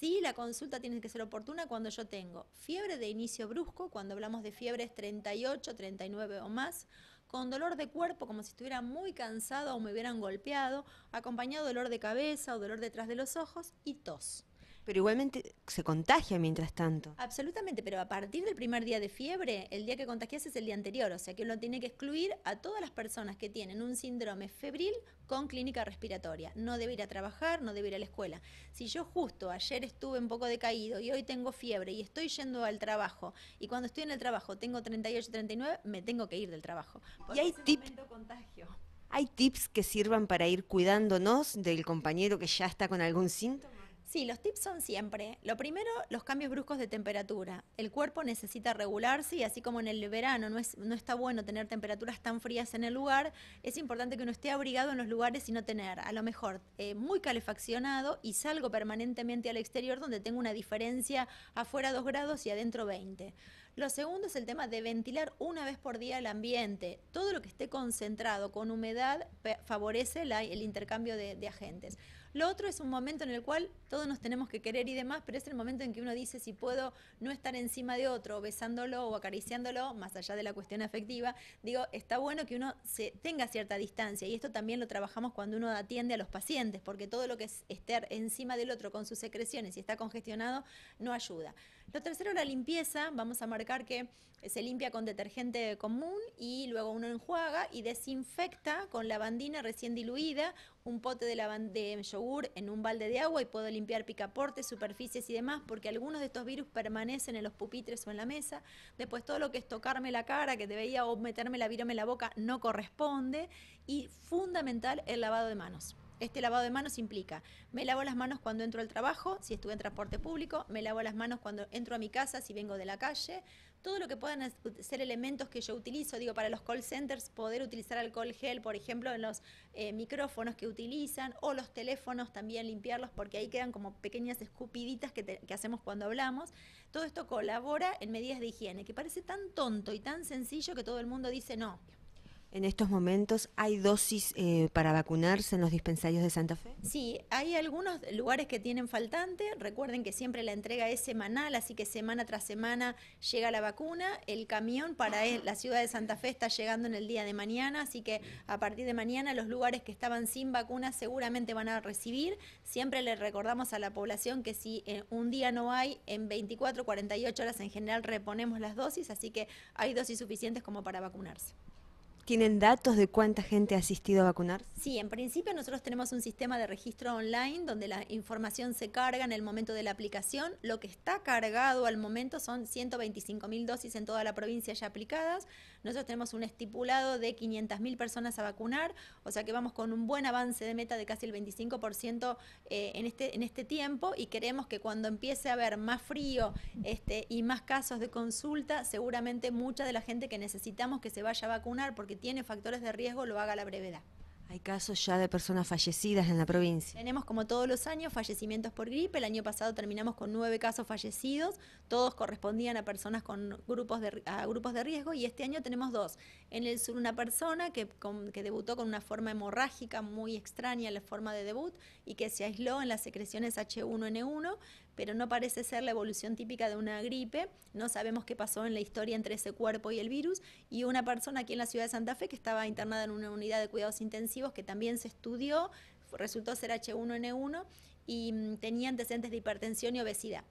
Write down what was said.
Sí, la consulta tiene que ser oportuna cuando yo tengo fiebre de inicio brusco, cuando hablamos de fiebre es 38, 39 o más, con dolor de cuerpo como si estuviera muy cansado o me hubieran golpeado, acompañado de dolor de cabeza o dolor detrás de los ojos y tos. Pero igualmente se contagia mientras tanto. Absolutamente, pero a partir del primer día de fiebre, el día que contagias es el día anterior, o sea que uno tiene que excluir a todas las personas que tienen un síndrome febril con clínica respiratoria. No debe ir a trabajar, no debe ir a la escuela. Si yo justo ayer estuve un poco decaído y hoy tengo fiebre y estoy yendo al trabajo y cuando estoy en el trabajo tengo 38, 39, me tengo que ir del trabajo. y hay tips. Hay tips que sirvan para ir cuidándonos del compañero que ya está con algún síntoma. Sí, los tips son siempre. Lo primero, los cambios bruscos de temperatura. El cuerpo necesita regularse y así como en el verano no, es, no está bueno tener temperaturas tan frías en el lugar, es importante que uno esté abrigado en los lugares y no tener, a lo mejor, eh, muy calefaccionado y salgo permanentemente al exterior donde tengo una diferencia afuera 2 grados y adentro 20. Lo segundo es el tema de ventilar una vez por día el ambiente. Todo lo que esté concentrado con humedad favorece el intercambio de agentes. Lo otro es un momento en el cual todos nos tenemos que querer y demás, pero es el momento en que uno dice si puedo no estar encima de otro, besándolo o acariciándolo, más allá de la cuestión afectiva. Digo, está bueno que uno se tenga cierta distancia y esto también lo trabajamos cuando uno atiende a los pacientes, porque todo lo que es estar encima del otro con sus secreciones y está congestionado no ayuda. Lo tercero, la limpieza. Vamos a marcar que se limpia con detergente común y luego uno enjuaga y desinfecta con lavandina recién diluida, un pote de, de en un balde de agua y puedo limpiar picaportes, superficies y demás, porque algunos de estos virus permanecen en los pupitres o en la mesa. Después todo lo que es tocarme la cara, que debía o meterme la virome en la boca, no corresponde. Y fundamental el lavado de manos. Este lavado de manos implica, me lavo las manos cuando entro al trabajo, si estuve en transporte público, me lavo las manos cuando entro a mi casa, si vengo de la calle, todo lo que puedan ser elementos que yo utilizo, digo, para los call centers, poder utilizar alcohol gel, por ejemplo, en los eh, micrófonos que utilizan, o los teléfonos también limpiarlos, porque ahí quedan como pequeñas escupiditas que, que hacemos cuando hablamos. Todo esto colabora en medidas de higiene, que parece tan tonto y tan sencillo que todo el mundo dice no en estos momentos hay dosis eh, para vacunarse en los dispensarios de Santa Fe? Sí, hay algunos lugares que tienen faltante. Recuerden que siempre la entrega es semanal, así que semana tras semana llega la vacuna. El camión para ah. la ciudad de Santa Fe está llegando en el día de mañana, así que a partir de mañana los lugares que estaban sin vacunas seguramente van a recibir. Siempre le recordamos a la población que si eh, un día no hay, en 24, 48 horas en general reponemos las dosis, así que hay dosis suficientes como para vacunarse. ¿Tienen datos de cuánta gente ha asistido a vacunar? Sí, en principio nosotros tenemos un sistema de registro online donde la información se carga en el momento de la aplicación. Lo que está cargado al momento son 125.000 dosis en toda la provincia ya aplicadas. Nosotros tenemos un estipulado de 500.000 personas a vacunar, o sea que vamos con un buen avance de meta de casi el 25% eh, en, este, en este tiempo y queremos que cuando empiece a haber más frío este, y más casos de consulta, seguramente mucha de la gente que necesitamos que se vaya a vacunar porque tiene factores de riesgo lo haga a la brevedad. Hay casos ya de personas fallecidas en la provincia. Tenemos como todos los años fallecimientos por gripe. El año pasado terminamos con nueve casos fallecidos. Todos correspondían a personas con grupos de, grupos de riesgo y este año tenemos dos. En el sur una persona que, que debutó con una forma hemorrágica muy extraña, la forma de debut, y que se aisló en las secreciones H1N1, pero no parece ser la evolución típica de una gripe. No sabemos qué pasó en la historia entre ese cuerpo y el virus. Y una persona aquí en la ciudad de Santa Fe que estaba internada en una unidad de cuidados intensivos que también se estudió, resultó ser H1N1 y mm, tenía antecedentes de hipertensión y obesidad.